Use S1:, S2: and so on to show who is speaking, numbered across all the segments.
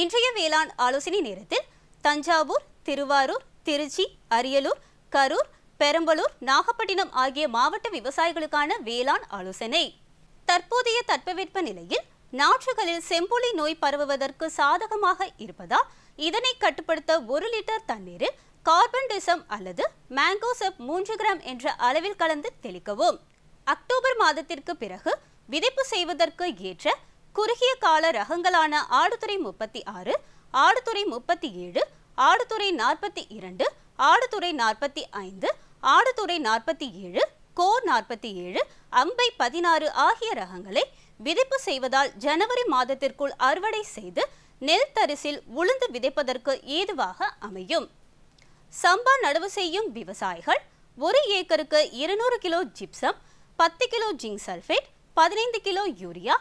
S1: இன்றைய வேளாண் ஆலோசனை நேரத்தில் தஞ்சாவூர் திருவாரூர் திருச்சி அரியலூர் கரூர் பெரம்பலூர் நாகப்பட்டினம் ஆகிய மாவட்ட விவசாயிகளுக்கான வேளாண் ஆலோசனை தற்போதைய தட்பவெட்ப நிலையில் நாற்றுகளில் செம்புலி நோய் பரவுவதற்கு சாதகமாக இருப்பதால் இதனை கட்டுப்படுத்த ஒரு லிட்டர் தண்ணீரில் கார்பன் டிசம் அல்லது மேங்கோசப் மூன்று கிராம் என்ற அளவில் கலந்து தெளிக்கவும் அக்டோபர் மாதத்திற்கு பிறகு விதைப்பு செய்வதற்கு ஏற்ற குறுகிய கால ரகங்களான ஆடுதுறை முப்பத்தி ஆறு ஆடுதுறை முப்பத்தி ஏழு ஆடுதுறை நாற்பத்தி இரண்டு ஆடுதுறை நாற்பத்தி ஐந்து ஆடுதுறை நாற்பத்தி ஏழு கோர் நாற்பத்தி ஏழு அம்பை பதினாறு ஆகிய ரகங்களை விதைப்பு செய்வதால் ஜனவரி மாதத்திற்குள் அறுவடை செய்து நெல் தரிசில் உளுந்து விதைப்பதற்கு ஏதுவாக அமையும் சம்பா நடவு செய்யும் விவசாயிகள் ஒரு ஏக்கருக்கு இருநூறு கிலோ ஜிப்சம் பத்து கிலோ ஜிங்க் சல்ஃபேட் பதினைந்து கிலோ யூரியா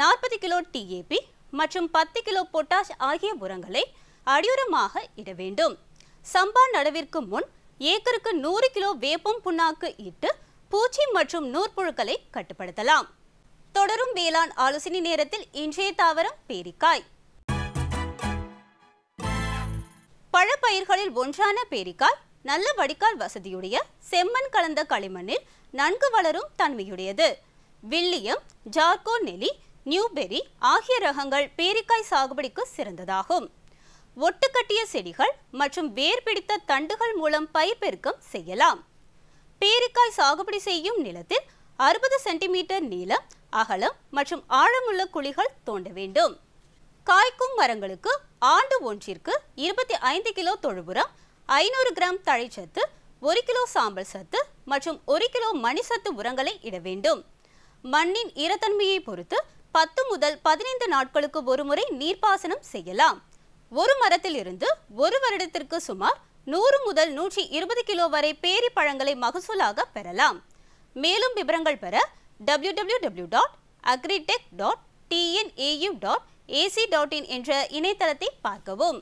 S1: நாற்பது கிலோ டிஏபி மற்றும் பத்து கிலோ பொட்டாஷ் ஆகிய உரங்களை அடியுரமாக இட வேண்டும் சம்பா நடவிற்கு முன் ஏக்கருக்கு நூறு கிலோ வேப்பம் புண்ணாக்கு இட்டு பூச்சி மற்றும் நூற்புழுக்களை கட்டுப்படுத்தலாம் தொடரும் வேளாண் ஆலோசனை நேரத்தில் இன்றைய தாவரம் பேரிக்காய் பழப்பயிர்களில் ஒன்றான பேரிக்காய் நல்ல வடிகால் வசதியுடைய செம்மண் கலந்த களிமண்ணில் நன்கு வளரும் தன்மையுடையது வில்லியம் ஜார்கோ நெலி நியூபெரி ஆகிய ரகங்கள் பேரிக்காய் சாகுபடிக்கு சிறந்ததாகும் ஒட்டுக்கட்டிய செடிகள் மற்றும் வேர் பிடித்த தண்டுகள் மூலம் பயிர் பெருக்கம் செய்யலாம் பேரிக்காய் சாகுபடி செய்யும் நிலத்தில் அறுபது சென்டிமீட்டர் நீளம் அகலம் மற்றும் ஆழமுள்ள குழிகள் தோண்ட வேண்டும் காய்க்கும் மரங்களுக்கு ஆண்டு ஒன்றிற்கு இருபத்தி ஐந்து கிலோ தொழுபுரம் ஐநூறு கிராம் தழைச்சத்து ஒரு கிலோ சாம்பல் சத்து மற்றும் ஒரு கிலோ மணிசத்து உரங்களை இட வேண்டும் மண்ணின் ஈரத்தன்மையை பொறுத்து பத்து முதல் பதினைந்து நாட்களுக்கு ஒருமுறை நீர்ப்பாசனம் செய்யலாம் ஒரு மரத்தில் இருந்து ஒரு வருடத்திற்கு சுமார் நூறு முதல் நூற்றி இருபது கிலோ வரை பேரி பழங்களை மகசூலாக பெறலாம் மேலும் விவரங்கள் பெற W W W dot agritech dot TNAU dot AC dot in என்ற இணையதளத்தை பார்க்கவும்